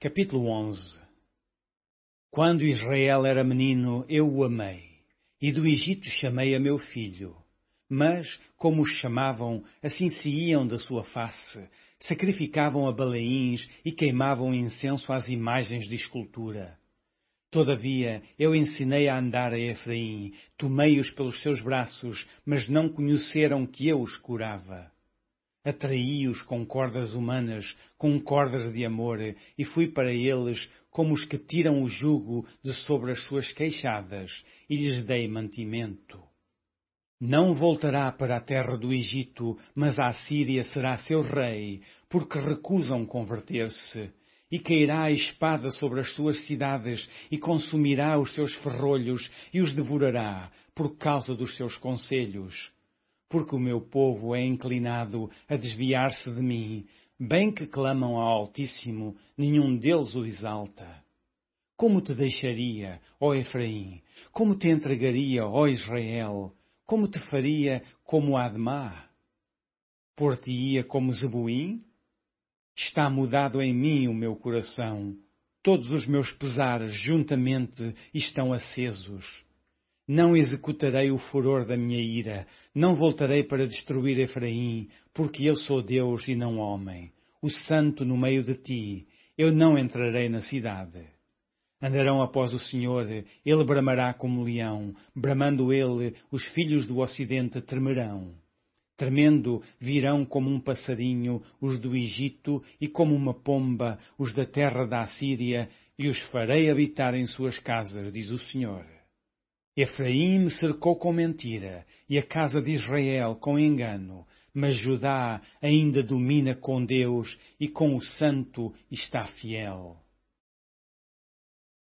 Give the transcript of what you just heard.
Capítulo 11 Quando Israel era menino, eu o amei, e do Egito chamei a meu filho. Mas, como os chamavam, assim se iam da sua face, sacrificavam a baleins e queimavam incenso às imagens de escultura. Todavia, eu ensinei a andar a Efraim, tomei-os pelos seus braços, mas não conheceram que eu os curava. Atraí-os com cordas humanas, com cordas de amor, e fui para eles como os que tiram o jugo de sobre as suas queixadas, e lhes dei mantimento. Não voltará para a terra do Egito, mas a Síria será seu rei, porque recusam converter-se. E cairá a espada sobre as suas cidades, e consumirá os seus ferrolhos, e os devorará, por causa dos seus conselhos porque o meu povo é inclinado a desviar-se de mim. Bem que clamam ao Altíssimo, nenhum deles o exalta. Como te deixaria, ó Efraim? Como te entregaria, ó Israel? Como te faria como Admá? Por-te-ia como Zeboim? Está mudado em mim o meu coração. Todos os meus pesares juntamente estão acesos não executarei o furor da minha ira, não voltarei para destruir Efraim, porque eu sou Deus e não homem, o santo no meio de ti, eu não entrarei na cidade. Andarão após o Senhor, ele bramará como leão, bramando ele, os filhos do ocidente tremerão. Tremendo virão como um passarinho os do Egito e como uma pomba os da terra da Assíria, e os farei habitar em suas casas, diz o Senhor. Efraim cercou com mentira e a casa de Israel com engano, mas Judá ainda domina com Deus e com o Santo está fiel.